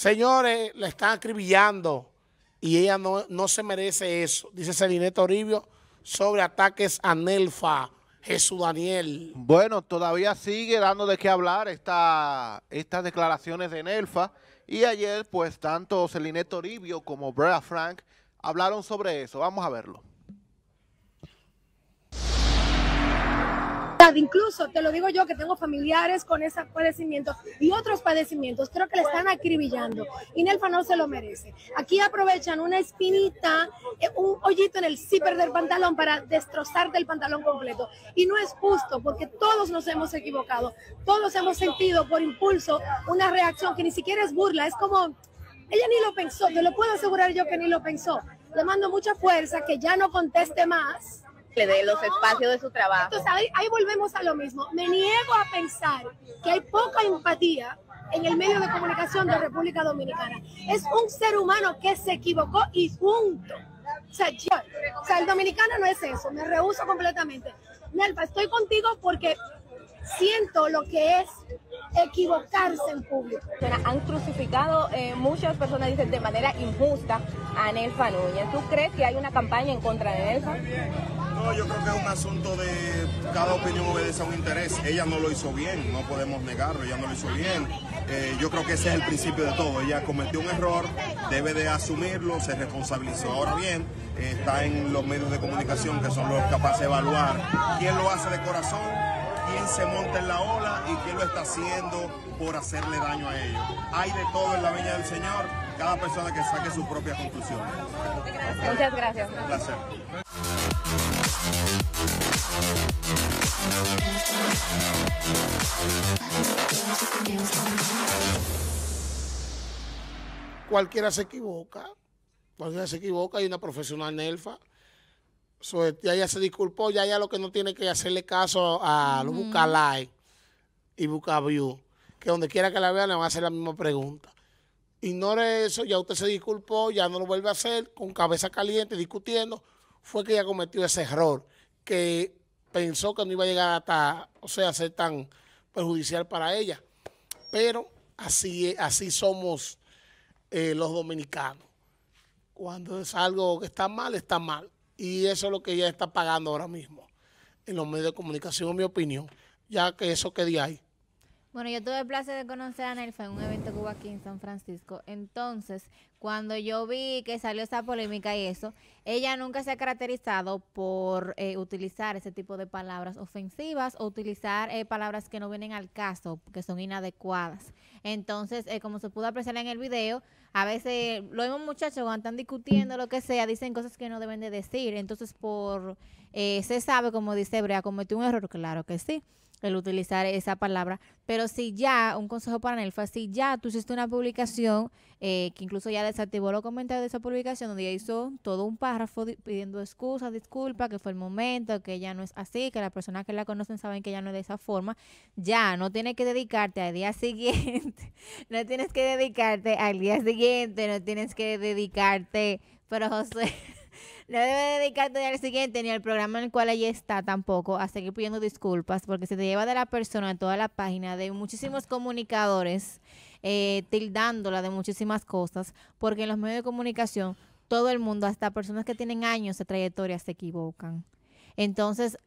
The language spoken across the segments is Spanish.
Señores, la están acribillando y ella no, no se merece eso. Dice Selineta Oribio, sobre ataques a Nelfa. Jesús Daniel. Bueno, todavía sigue dando de qué hablar esta, estas declaraciones de Nelfa. Y ayer, pues, tanto Celine Toribio como Brea Frank hablaron sobre eso. Vamos a verlo. Incluso te lo digo yo que tengo familiares con ese padecimiento y otros padecimientos. Creo que le están acribillando y Nelfa no se lo merece. Aquí aprovechan una espinita, eh, un hoyito en el zipper del pantalón para destrozarte el pantalón completo. Y no es justo porque todos nos hemos equivocado. Todos hemos sentido por impulso una reacción que ni siquiera es burla. Es como, ella ni lo pensó. Te lo puedo asegurar yo que ni lo pensó. Le mando mucha fuerza, que ya no conteste más le dé los espacios de su trabajo. Entonces ahí, volvemos a lo mismo. Me niego a pensar que hay poca empatía en el medio de comunicación de República Dominicana. Es un ser humano que se equivocó y junto O sea, el dominicano no es eso, me rehúso completamente. Nelpa, estoy contigo porque siento lo que es equivocarse en público. Han crucificado eh, muchas personas, dicen, de manera injusta a Nelfa Núñez. ¿Tú crees que hay una campaña en contra de Nelfa? No, yo creo que es un asunto de cada opinión obedece a un interés. Ella no lo hizo bien, no podemos negarlo, ella no lo hizo bien. Eh, yo creo que ese es el principio de todo. Ella cometió un error, debe de asumirlo, se responsabilizó. Ahora bien, está en los medios de comunicación que son los capaces de evaluar quién lo hace de corazón, quién se monta en la ola y quién lo está haciendo por hacerle daño a ellos. Hay de todo en la viña del Señor, cada persona que saque su propia conclusión. Muchas gracias. Un placer. Cualquiera se equivoca, cualquiera se equivoca y una profesional NELFA, ya este, ella se disculpó, ya lo que no tiene que hacerle caso a los busca y busca view, que donde quiera que la vean le van a hacer la misma pregunta. Ignore eso, ya usted se disculpó, ya no lo vuelve a hacer, con cabeza caliente, discutiendo fue que ella cometió ese error, que pensó que no iba a llegar hasta, o sea, ser tan perjudicial para ella. Pero así, así somos eh, los dominicanos. Cuando es algo que está mal, está mal. Y eso es lo que ella está pagando ahora mismo en los medios de comunicación, en mi opinión, ya que eso que ahí bueno, yo tuve el placer de conocer a Nelfa en un evento que hubo aquí en San Francisco. Entonces, cuando yo vi que salió esa polémica y eso, ella nunca se ha caracterizado por eh, utilizar ese tipo de palabras ofensivas o utilizar eh, palabras que no vienen al caso, que son inadecuadas. Entonces, eh, como se pudo apreciar en el video, a veces lo vemos muchachos cuando están discutiendo lo que sea, dicen cosas que no deben de decir. Entonces, por eh, se sabe, como dice Brea, cometió un error, claro que sí, el utilizar esa palabra. Pero si ya, un consejo para Nelfa, si ya tú hiciste una publicación eh, que incluso ya desactivó los comentarios de esa publicación donde hizo todo un párrafo pidiendo excusas, disculpas, que fue el momento, que ya no es así, que las personas que la conocen saben que ya no es de esa forma. Ya, no tienes que dedicarte al día siguiente, no tienes que dedicarte al día siguiente, no tienes que dedicarte, pero José no debe dedicarte ni al siguiente ni al programa en el cual ella está tampoco a seguir pidiendo disculpas porque se te lleva de la persona a toda la página de muchísimos comunicadores eh, tildándola de muchísimas cosas, porque en los medios de comunicación todo el mundo, hasta personas que tienen años de trayectoria, se equivocan. Entonces,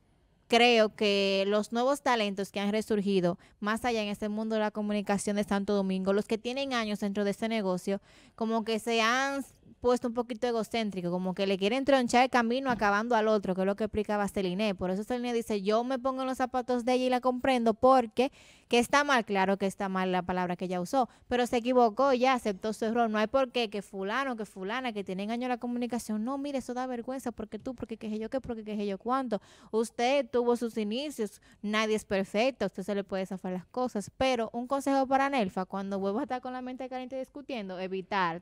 creo que los nuevos talentos que han resurgido más allá en este mundo de la comunicación de Santo Domingo, los que tienen años dentro de este negocio, como que se han puesto un poquito egocéntrico, como que le quieren entronchar el camino acabando al otro, que es lo que explicaba Celine. Por eso Celine dice, yo me pongo en los zapatos de ella y la comprendo porque que está mal, claro que está mal la palabra que ella usó, pero se equivocó, ya aceptó su error. No hay por qué que fulano, que fulana, que tienen años la comunicación, no, mire, eso da vergüenza, porque tú, porque qué yo qué, porque qué yo cuánto. Usted tuvo sus inicios, nadie es perfecto, usted se le puede zafar las cosas, pero un consejo para Nelfa, cuando vuelva a estar con la mente caliente discutiendo, evitar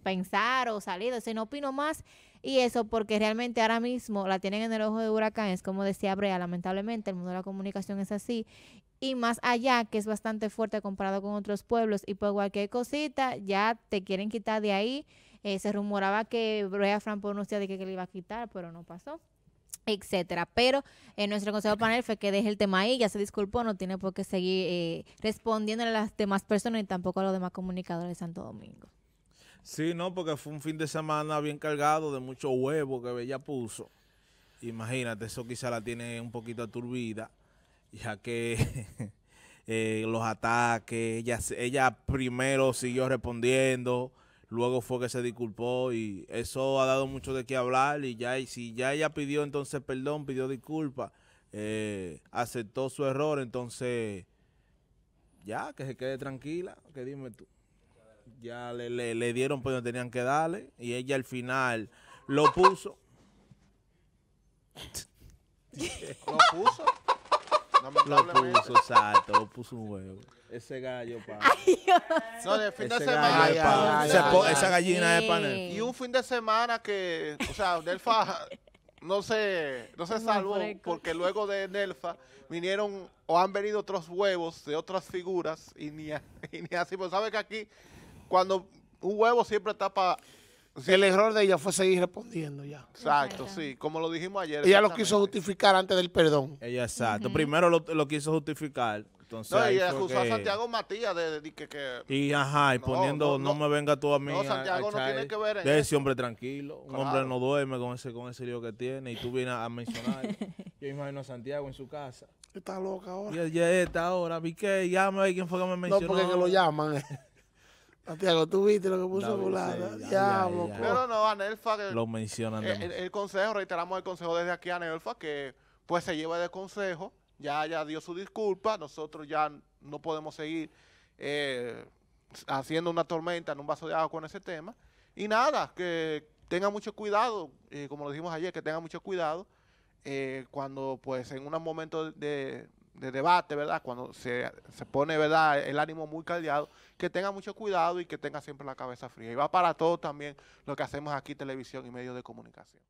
pensar o salir, o no opino más y eso porque realmente ahora mismo la tienen en el ojo de huracán, es como decía Brea, lamentablemente el mundo de la comunicación es así y más allá que es bastante fuerte comparado con otros pueblos y por cualquier cosita ya te quieren quitar de ahí. Eh, se rumoraba que Brea no sabía de que, le iba a quitar, pero no pasó etcétera. Pero en eh, nuestro consejo panel fue que deje el tema ahí, ya se disculpó, no tiene por qué seguir eh, respondiendo a las demás personas y tampoco a los demás comunicadores de Santo Domingo. Sí, no, porque fue un fin de semana bien cargado de mucho huevo que ella puso. Imagínate, eso quizá la tiene un poquito aturbida, ya que eh, los ataques, ella, ella primero siguió respondiendo, luego fue que se disculpó y eso ha dado mucho de qué hablar y ya y si ya ella pidió entonces perdón, pidió disculpas, eh, aceptó su error, entonces ya, que se quede tranquila, que dime tú ya le, dieron pues no tenían que darle y ella al final lo puso. ¿Lo puso? Lo puso, exacto, lo puso un huevo. Ese gallo, pa No, de fin de semana. Esa gallina de panel Y un fin de semana que, o sea, Nelfa no se, no se salvó porque luego de Nelfa vinieron o han venido otros huevos de otras figuras y ni, así, pues sabe que aquí cuando un huevo siempre está para... El error de ella fue seguir respondiendo ya. Exacto, sí, como lo dijimos ayer. Ella lo quiso justificar antes del perdón. Ella, exacto. Primero lo, quiso justificar. Entonces, no, ella acusó a Santiago Matías de, que, que, Y ajá, y poniendo, no, me venga tú a mí. No, Santiago no tiene que ver en De ese hombre tranquilo. Un hombre no duerme con ese, con ese lío que tiene. Y tú vienes a, mencionar. yo imagino a Santiago en su casa. Está loca ahora. Ya, está ahora. Vi que llama y quién fue que me mencionó. No, porque que lo llaman. Santiago, tú viste lo que puso Fulano. Pero no, Anelfa. Que lo mencionan. Eh, el, consejo, reiteramos el consejo desde aquí a Anelfa, que pues se lleva de consejo. Ya, ya dio su disculpa. Nosotros ya no podemos seguir eh, haciendo una tormenta en un vaso de agua con ese tema. Y nada, que tenga mucho cuidado, eh, como lo dijimos ayer, que tenga mucho cuidado cuando pues en un momento de, de debate, ¿verdad? Cuando se, pone, ¿verdad? El ánimo muy caldeado, que tenga mucho cuidado y que tenga siempre la cabeza fría. Y va para todo también lo que hacemos aquí, televisión y medios de comunicación.